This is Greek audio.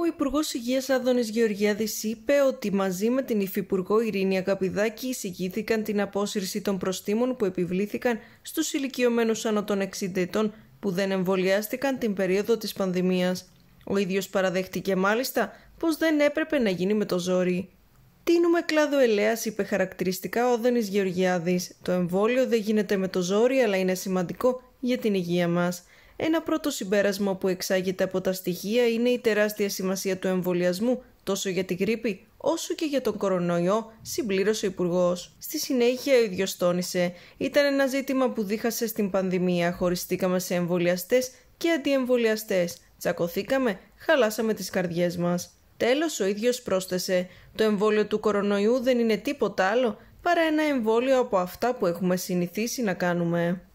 Ο Υπουργός Υγείας Άδωνης Γεωργιάδης είπε ότι μαζί με την Υφυπουργό Ειρήνη Αγαπηδάκη εισηγήθηκαν την απόσυρση των προστίμων που επιβλήθηκαν στους ηλικιωμένους άνω των 60 ετών που δεν εμβολιάστηκαν την περίοδο της πανδημίας. Ο ίδιος παραδέχτηκε μάλιστα πως δεν έπρεπε να γίνει με το ζόρι. Τίνουμε κλάδο ελέα, είπε χαρακτηριστικά ο Άδωνης Γεωργιάδης. Το εμβόλιο δεν γίνεται με το ζόρι, αλλά είναι σημαντικό για την υγεία μας. Ένα πρώτο συμπέρασμα που εξάγεται από τα στοιχεία είναι η τεράστια σημασία του εμβολιασμού τόσο για την γρήπη όσο και για τον κορονοϊό, συμπλήρωσε ο Υπουργός. Στη συνέχεια, ο ίδιος τόνισε: Ήταν ένα ζήτημα που δίχασε στην πανδημία. Χωριστήκαμε σε εμβολιαστές και αντιεμβολιαστές. Τσακωθήκαμε, χαλάσαμε τις καρδιές μας. Τέλος, ο ίδιος πρόσθεσε: Το εμβόλιο του κορονοϊού δεν είναι τίποτα άλλο παρά ένα εμβόλιο από αυτά που έχουμε συνηθίσει να κάνουμε.